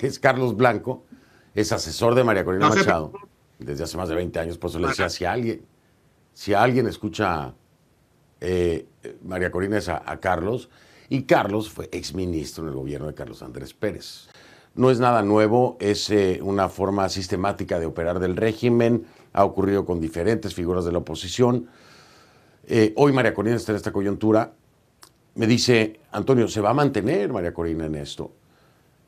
que es Carlos Blanco, es asesor de María Corina Machado desde hace más de 20 años, por eso le decía, si alguien, si alguien escucha eh, eh, María Corina es a, Carlos, y Carlos fue exministro en el gobierno de Carlos Andrés Pérez. No es nada nuevo, es eh, una forma sistemática de operar del régimen, ha ocurrido con diferentes figuras de la oposición. hoy María Corina está en esta coyuntura. Me dice, Antonio, ¿se va a mantener María Corina en esto?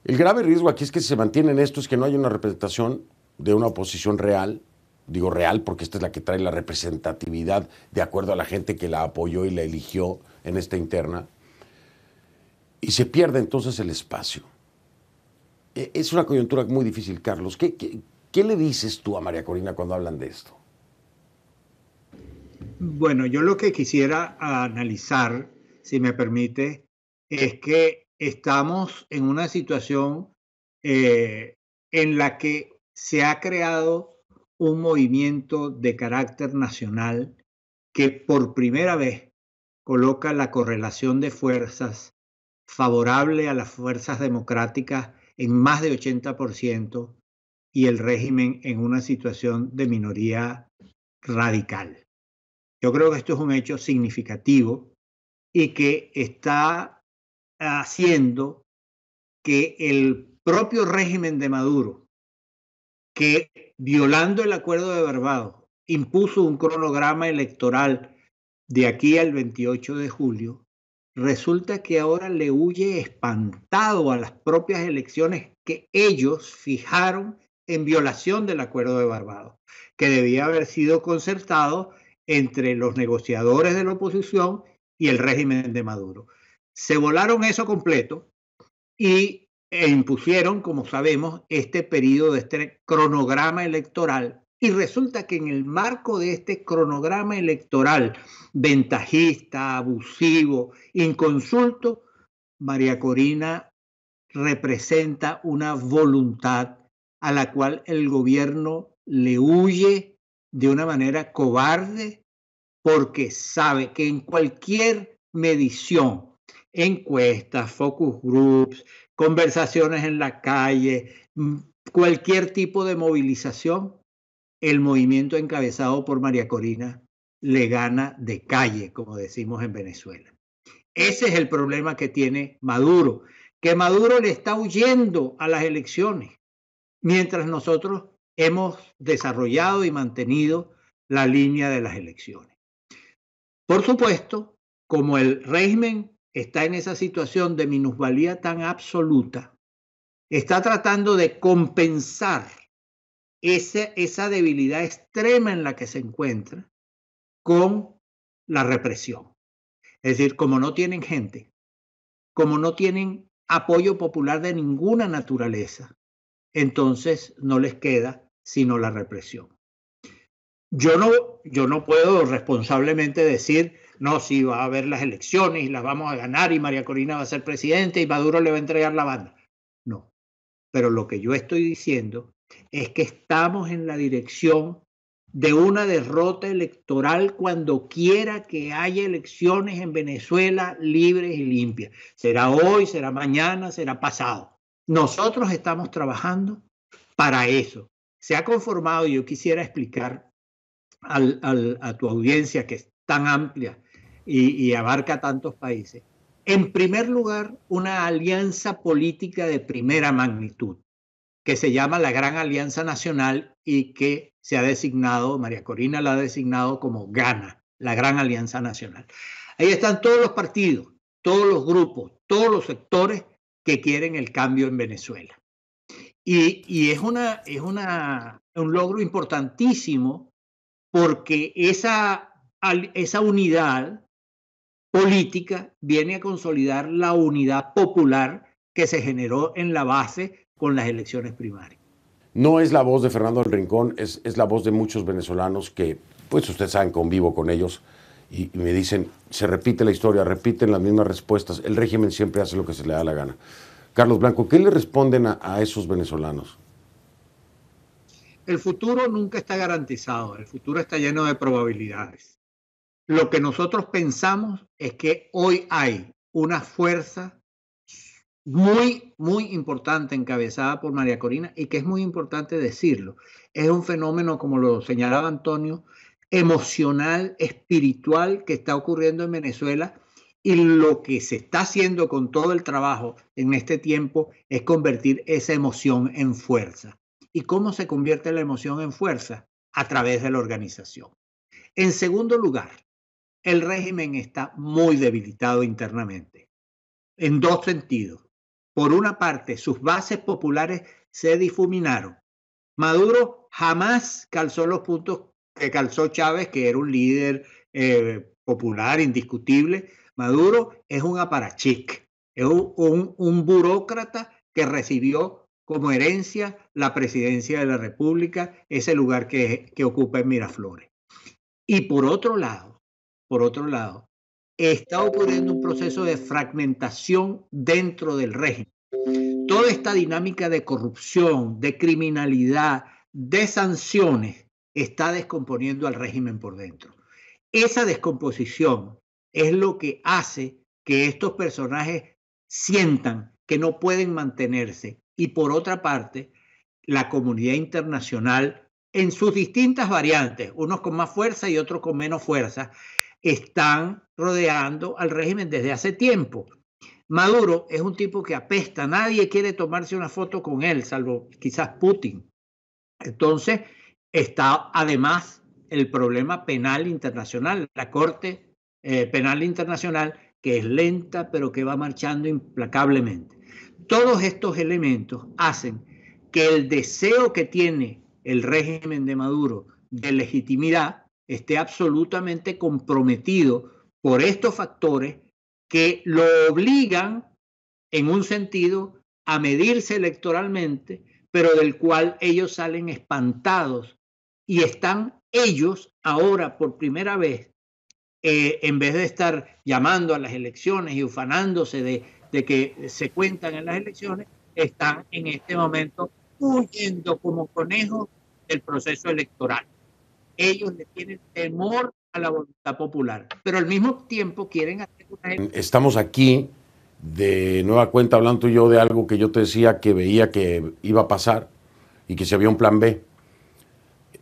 El grave riesgo aquí es que si se en esto es que no hay una representación de una oposición real, digo real porque esta es la que trae la representatividad de acuerdo a la gente que la apoyó y la eligió en esta interna, y se pierde entonces el espacio. E, es una coyuntura muy difícil, Carlos. qué le dices tú a María Corina cuando hablan de esto? Bueno, yo lo que quisiera analizar, si me permite, es que estamos en una situación eh, en la que se ha creado un movimiento de carácter nacional que por primera vez coloca la correlación de fuerzas favorable a las fuerzas democráticas en más de 80% y el régimen en una situación de minoría radical. Yo creo que esto es un hecho significativo y que está haciendo que el propio régimen de Maduro, que violando el acuerdo de Barbados, impuso un cronograma electoral de aquí al 28 de julio, resulta que ahora le huye espantado a las propias elecciones que ellos fijaron en violación del acuerdo de Barbados, que debía haber sido concertado entre los negociadores de la oposición y el régimen de Maduro se volaron eso completo y e impusieron, como sabemos, este periodo, de este cronograma electoral. Y resulta que en el marco de este cronograma electoral ventajista, abusivo, inconsulto, María Corina representa una voluntad a la cual el gobierno le huye de una manera cobarde porque sabe que en cualquier medición encuestas, focus groups, conversaciones en la calle, mm, cualquier tipo de movilización, el movimiento encabezado por María Corina le gana de calle, como decimos en Venezuela. Ese es el problema que tiene Maduro, que Maduro le está huyendo a las elecciones, mientras nosotros hemos desarrollado y mantenido la línea de las elecciones. Por supuesto, como el régimen está en esa situación de minusvalía tan absoluta, está tratando de compensar esa debilidad extrema en la que se encuentra con la represión. Es decir, como no tienen gente, como no tienen apoyo popular de ninguna naturaleza, entonces no les queda sino la represión. Yo no, yo no puedo responsablemente decir, no, si va a haber las elecciones y las vamos a ganar y María Corina va a ser presidente y Maduro le va a entregar la banda. No. Pero lo que yo estoy diciendo es que estamos en la dirección de una derrota electoral cuando quiera que haya elecciones en Venezuela libres y limpias. Será hoy, será mañana, será pasado. Nosotros estamos trabajando para eso. Se ha conformado, yo quisiera explicar a tu audiencia que es tan amplia y, abarca tantos países. En primer lugar, una alianza política de primera magnitud, que se llama la Gran Alianza Nacional y que se ha designado, María Corina la ha designado como Gana, la Gran Alianza Nacional. Ahí están todos los partidos, todos los grupos, todos los sectores que quieren el cambio en Venezuela. Y, es, una, es un logro importantísimo porque esa, unidad política viene a consolidar la unidad popular que se generó en la base con las elecciones primarias. No es la voz de Fernando del Rincón, es, la voz de muchos venezolanos que, pues ustedes saben, convivo con ellos y, me dicen, se repite la historia, repiten las mismas respuestas, el régimen siempre hace lo que se le da la gana. Carlos Blanco, ¿qué le responden a esos venezolanos? el futuro nunca está garantizado, el futuro está lleno de probabilidades. Lo que nosotros pensamos es que hoy hay una fuerza muy, muy importante encabezada por María Corina y que es muy importante decirlo. Es un fenómeno, como lo señalaba Antonio, emocional, espiritual que está ocurriendo en Venezuela y lo que se está haciendo con todo el trabajo en este tiempo es convertir esa emoción en fuerza y cómo se convierte la emoción en fuerza a través de la organización. En segundo lugar, el régimen está muy debilitado internamente, en dos sentidos. Por una parte, sus bases populares se difuminaron. Maduro jamás calzó los puntos que calzó Chávez, que era un líder eh, popular, indiscutible. Maduro es un aparachic, es un burócrata que recibió como herencia la presidencia de la República, ese lugar que, ocupa en Miraflores. Y por otro lado, por otro lado, está ocurriendo un proceso de fragmentación dentro del régimen. Toda esta dinámica de corrupción, de criminalidad, de sanciones, está descomponiendo al régimen por dentro. Esa descomposición es lo que hace que estos personajes sientan que no pueden mantenerse y por otra parte la comunidad internacional en sus distintas variantes, unos con más fuerza y otros con menos fuerza, están rodeando al régimen desde hace tiempo. Maduro es un tipo que apesta, nadie quiere tomarse una foto con él, salvo quizás Putin. Entonces, está además el problema penal internacional, la Corte eh, Penal Internacional, que es lenta, pero que va marchando implacablemente. Todos estos elementos hacen que el deseo que tiene el régimen de Maduro de legitimidad esté absolutamente comprometido por estos factores que lo obligan en un sentido a medirse electoralmente, pero del cual ellos salen espantados y están ellos ahora por primera vez, eh, en vez de estar llamando a las elecciones y ufanándose de de que se cuentan en las elecciones, están en este momento huyendo como conejos del proceso electoral. Ellos le tienen temor a la voluntad popular, pero al mismo tiempo quieren hacer una... Estamos aquí de nueva cuenta hablando yo de algo que yo te decía que veía que iba a pasar y que si había un plan B.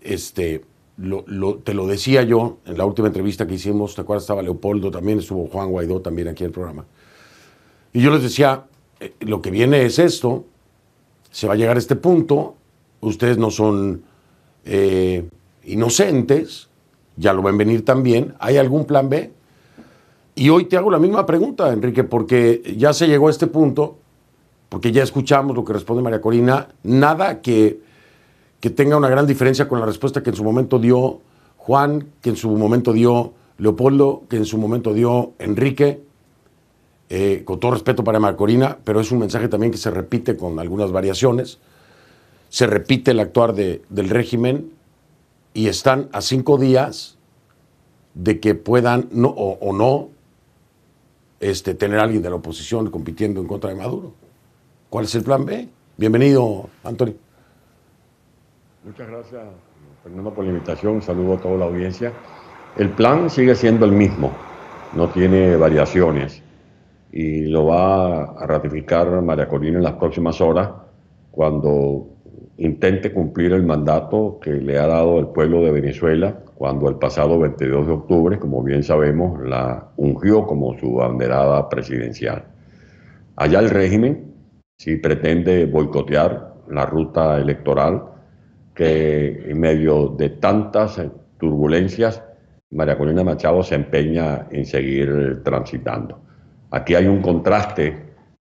Este, te lo decía yo en la última entrevista que hicimos, ¿te acuerdas? Estaba Leopoldo también, estuvo Juan Guaidó también aquí en el programa. Y yo les decía, eh, lo que viene es esto, se va a llegar a este punto, ustedes no son eh, inocentes, ya lo ven venir también, ¿hay algún plan B? Y hoy te hago la misma pregunta, Enrique, porque ya se llegó a este punto, porque ya escuchamos lo que responde María Corina, nada que, que tenga una gran diferencia con la respuesta que en su momento dio Juan, que en su momento dio Leopoldo, que en su momento dio Enrique. Eh, con todo respeto para Marcorina, pero es un mensaje también que se repite con algunas variaciones. Se repite el actuar del régimen y están a cinco días de que puedan o, no este, tener a alguien de la oposición compitiendo en contra de Maduro. ¿Cuál es el plan B? Bienvenido, Antonio. Muchas gracias, Fernando, por la invitación. saludo a toda la audiencia. El plan sigue siendo el mismo, no tiene variaciones y lo va a ratificar María Corina en las próximas horas cuando intente cumplir el mandato que le ha dado el pueblo de Venezuela cuando el pasado 22 de octubre, como bien sabemos, la ungió como su banderada presidencial. Allá el régimen, si pretende boicotear la ruta electoral, que en medio de tantas turbulencias, María Corina Machado se empeña en seguir transitando. Aquí hay un contraste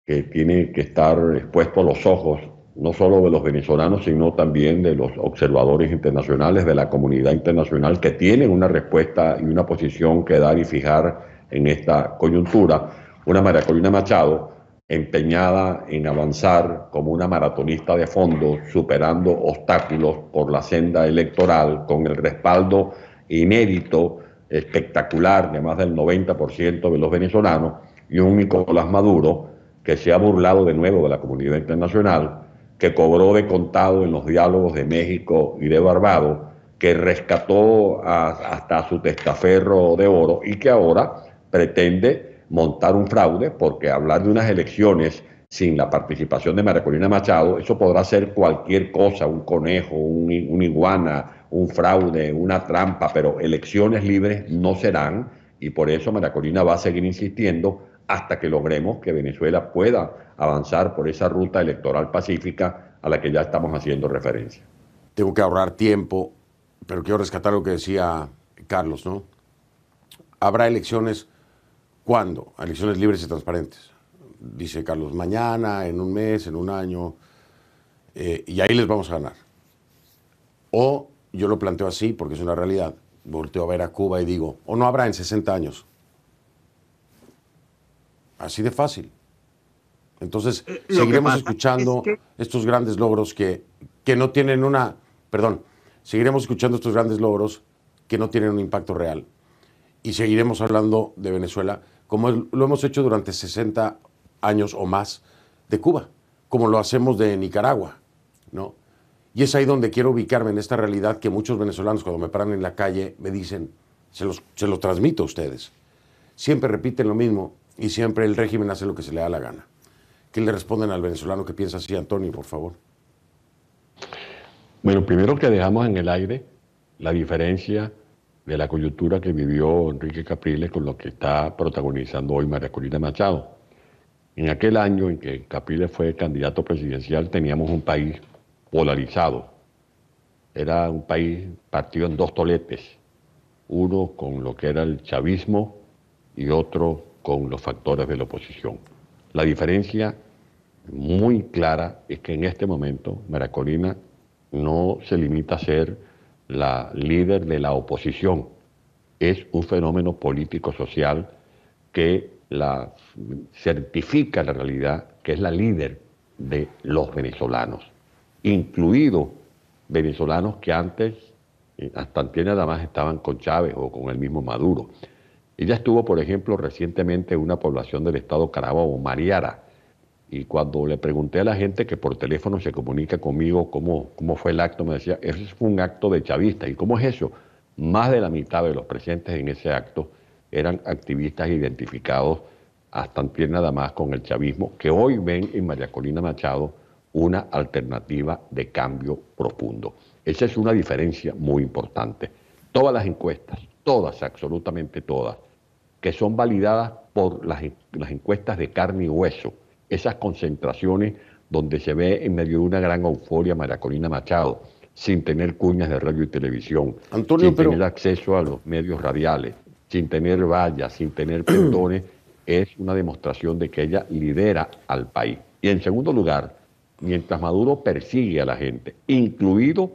que tiene que estar expuesto a los ojos, no solo de los venezolanos, sino también de los observadores internacionales, de la comunidad internacional, que tienen una respuesta y una posición que dar y fijar en esta coyuntura. Una María Corina Machado empeñada en avanzar como una maratonista de fondo, superando obstáculos por la senda electoral, con el respaldo inédito, espectacular de más del 90% de los venezolanos, y un Nicolás Maduro que se ha burlado de nuevo de la comunidad internacional, que cobró de contado en los diálogos de México y de Barbados, que rescató hasta su testaferro de oro y que ahora pretende montar un fraude porque hablar de unas elecciones sin la participación de Maracolina Machado, eso podrá ser cualquier cosa, un conejo, un, iguana, un fraude, una trampa, pero elecciones libres no serán y por eso Maracolina va a seguir insistiendo hasta que logremos que Venezuela pueda avanzar por esa ruta electoral pacífica a la que ya estamos haciendo referencia. Tengo que ahorrar tiempo, pero quiero rescatar lo que decía Carlos, ¿no? Habrá elecciones cuándo? Elecciones libres y transparentes. Dice Carlos, mañana, en un mes, en un año, eh, y ahí les vamos a ganar. O yo lo planteo así, porque es una realidad, volteo a ver a Cuba y digo, o no habrá en 60 años, Así de fácil. Entonces, eh, seguiremos escuchando estos grandes logros que, que no tienen una, perdón, seguiremos escuchando estos grandes logros que no tienen un impacto real. Y seguiremos hablando de Venezuela como lo hemos hecho durante 60 años o más de Cuba, como lo hacemos de Nicaragua, ¿no? Y es ahí donde quiero ubicarme en esta realidad que muchos venezolanos cuando me paran en la calle me dicen, se los, se los transmito a ustedes. Siempre repiten lo mismo, y siempre el régimen hace lo que se le da la gana. ¿Qué le responden al venezolano que piensa así, Antonio, por favor? Bueno, primero que dejamos en el aire la diferencia de la coyuntura que vivió Enrique Capriles con lo que está protagonizando hoy María Corina Machado. En aquel año en que Capriles fue candidato presidencial teníamos un país polarizado. Era un país partido en dos toletes, uno con lo que era el chavismo y otro con los factores de la oposición. La diferencia muy clara es que en este momento maracolina no se limita a ser la líder de la oposición, es un fenómeno político-social que la certifica la realidad, que es la líder de los venezolanos, incluidos venezolanos que antes, eh, hasta antes nada más estaban con Chávez o con el mismo Maduro. Ella estuvo, por ejemplo, recientemente en una población del estado Carabobo, Mariara, y cuando le pregunté a la gente que por teléfono se comunica conmigo cómo, fue el acto, me decía, eso fue un acto de chavista. ¿Y cómo es eso? Más de la mitad de los presentes en ese acto eran activistas identificados hasta en pie nada más con el chavismo, que hoy ven en María Colina Machado una alternativa de cambio profundo. Esa es una diferencia muy importante. Todas las encuestas, todas, absolutamente todas, que son validadas por las, encuestas de carne y hueso, esas concentraciones donde se ve en medio de una gran euforia Maracolina Machado, sin tener cuñas de radio y televisión, sin tener acceso a los medios radiales, sin tener vallas, sin tener pendones, es una demostración de que ella lidera al país. Y en segundo lugar, mientras Maduro persigue a la gente, incluido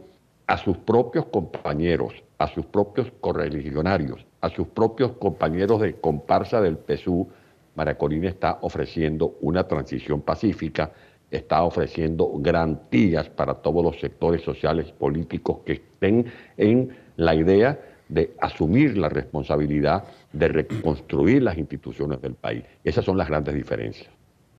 a sus propios compañeros, a sus propios correligionarios, a sus propios compañeros de comparsa del PSU, Maracorina está ofreciendo una transición pacífica, está ofreciendo garantías para todos los sectores sociales y políticos que estén en la idea de asumir la responsabilidad de reconstruir las instituciones del país. Esas son las grandes diferencias.